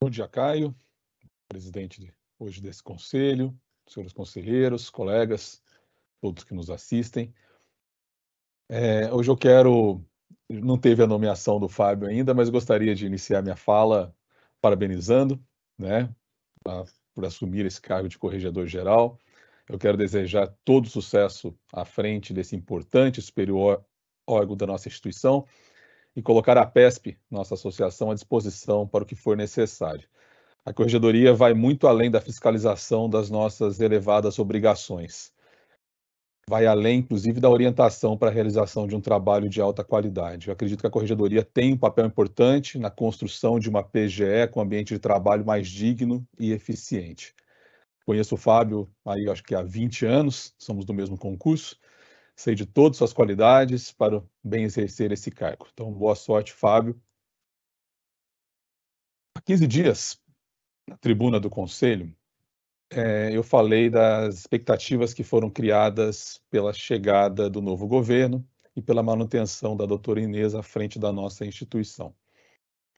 Bom dia, Caio, presidente hoje desse conselho, senhores conselheiros, colegas, todos que nos assistem. É, hoje eu quero, não teve a nomeação do Fábio ainda, mas gostaria de iniciar minha fala parabenizando, né, a, por assumir esse cargo de corregedor geral. Eu quero desejar todo sucesso à frente desse importante superior, órgão da nossa instituição, e colocar a PESP, nossa associação, à disposição para o que for necessário. A corregedoria vai muito além da fiscalização das nossas elevadas obrigações. Vai além, inclusive, da orientação para a realização de um trabalho de alta qualidade. Eu acredito que a corregedoria tem um papel importante na construção de uma PGE com ambiente de trabalho mais digno e eficiente. Conheço o Fábio aí acho que há 20 anos, somos do mesmo concurso, sei de todas suas qualidades para bem exercer esse cargo. Então, boa sorte, Fábio. Há 15 dias, na tribuna do Conselho, é, eu falei das expectativas que foram criadas pela chegada do novo governo e pela manutenção da doutora Inês à frente da nossa instituição.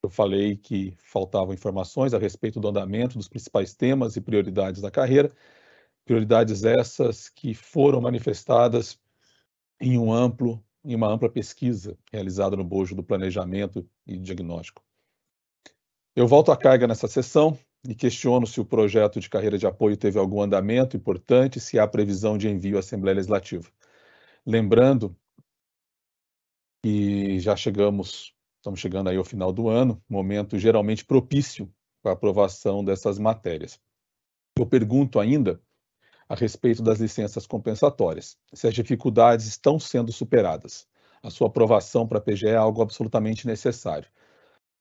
Eu falei que faltavam informações a respeito do andamento dos principais temas e prioridades da carreira, prioridades essas que foram manifestadas em, um amplo, em uma ampla pesquisa realizada no bojo do planejamento e diagnóstico. Eu volto à carga nessa sessão e questiono se o projeto de carreira de apoio teve algum andamento importante e se há previsão de envio à Assembleia Legislativa. Lembrando que já chegamos, estamos chegando aí ao final do ano, momento geralmente propício para a aprovação dessas matérias. Eu pergunto ainda a respeito das licenças compensatórias, se as dificuldades estão sendo superadas. A sua aprovação para a PGE é algo absolutamente necessário.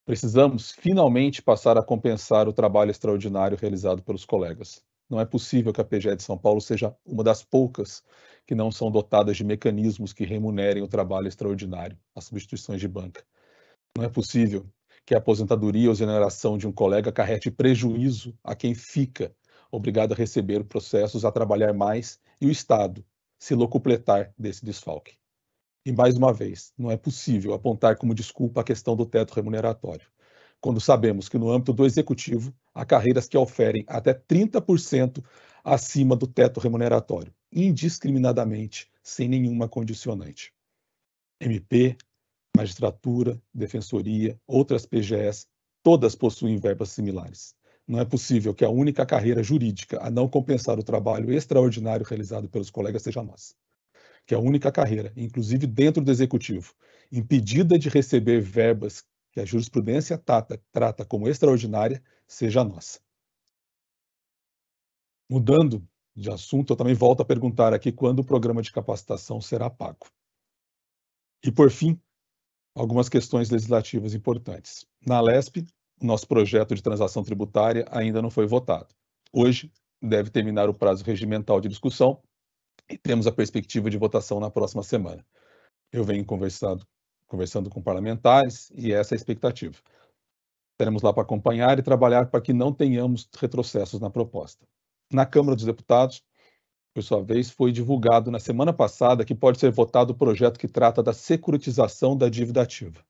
Precisamos finalmente passar a compensar o trabalho extraordinário realizado pelos colegas. Não é possível que a PGE de São Paulo seja uma das poucas que não são dotadas de mecanismos que remunerem o trabalho extraordinário, as substituições de banca. Não é possível que a aposentadoria ou exoneração de um colega carrete prejuízo a quem fica obrigado a receber processos, a trabalhar mais e o Estado se locupletar desse desfalque. E mais uma vez, não é possível apontar como desculpa a questão do teto remuneratório, quando sabemos que no âmbito do executivo há carreiras que oferem até 30% acima do teto remuneratório, indiscriminadamente, sem nenhuma condicionante. MP, magistratura, defensoria, outras PGS, todas possuem verbas similares. Não é possível que a única carreira jurídica a não compensar o trabalho extraordinário realizado pelos colegas seja nossa. Que a única carreira, inclusive dentro do executivo, impedida de receber verbas que a jurisprudência tata, trata como extraordinária, seja nossa. Mudando de assunto, eu também volto a perguntar aqui quando o programa de capacitação será pago. E, por fim, algumas questões legislativas importantes. Na LESP, nosso projeto de transação tributária ainda não foi votado. Hoje deve terminar o prazo regimental de discussão e temos a perspectiva de votação na próxima semana. Eu venho conversado, conversando com parlamentares e essa é a expectativa. Estaremos lá para acompanhar e trabalhar para que não tenhamos retrocessos na proposta. Na Câmara dos Deputados, por sua vez, foi divulgado na semana passada que pode ser votado o projeto que trata da securitização da dívida ativa.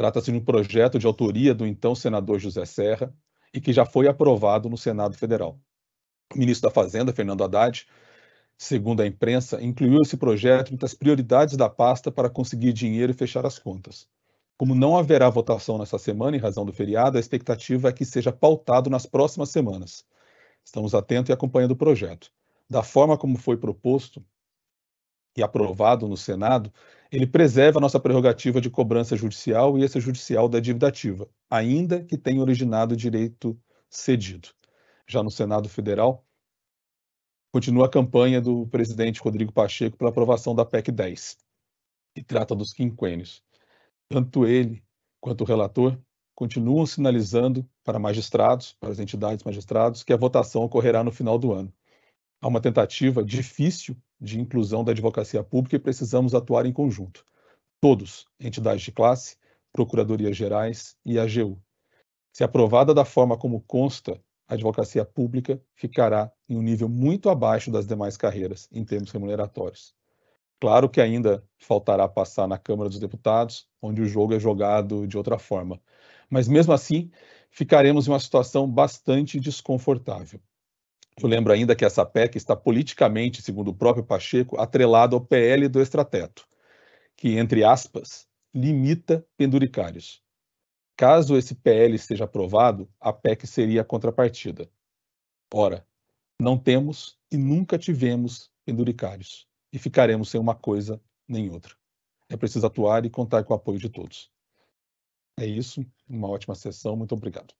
Trata-se de um projeto de autoria do então senador José Serra e que já foi aprovado no Senado Federal. O ministro da Fazenda, Fernando Haddad, segundo a imprensa, incluiu esse projeto entre as prioridades da pasta para conseguir dinheiro e fechar as contas. Como não haverá votação nessa semana em razão do feriado, a expectativa é que seja pautado nas próximas semanas. Estamos atentos e acompanhando o projeto. Da forma como foi proposto, e aprovado no Senado, ele preserva a nossa prerrogativa de cobrança judicial e essa judicial da dívida ativa, ainda que tenha originado direito cedido. Já no Senado Federal, continua a campanha do presidente Rodrigo Pacheco pela aprovação da PEC 10, que trata dos quinquênios. Tanto ele quanto o relator continuam sinalizando para magistrados, para as entidades magistrados, que a votação ocorrerá no final do ano. Há uma tentativa difícil de inclusão da advocacia pública e precisamos atuar em conjunto. Todos, entidades de classe, procuradorias gerais e AGU. Se aprovada da forma como consta, a advocacia pública ficará em um nível muito abaixo das demais carreiras em termos remuneratórios. Claro que ainda faltará passar na Câmara dos Deputados, onde o jogo é jogado de outra forma, mas mesmo assim ficaremos em uma situação bastante desconfortável. Eu lembro ainda que essa PEC está politicamente, segundo o próprio Pacheco, atrelada ao PL do extrateto, que, entre aspas, limita penduricários. Caso esse PL seja aprovado, a PEC seria a contrapartida. Ora, não temos e nunca tivemos penduricários, e ficaremos sem uma coisa nem outra. É preciso atuar e contar com o apoio de todos. É isso, uma ótima sessão, muito obrigado.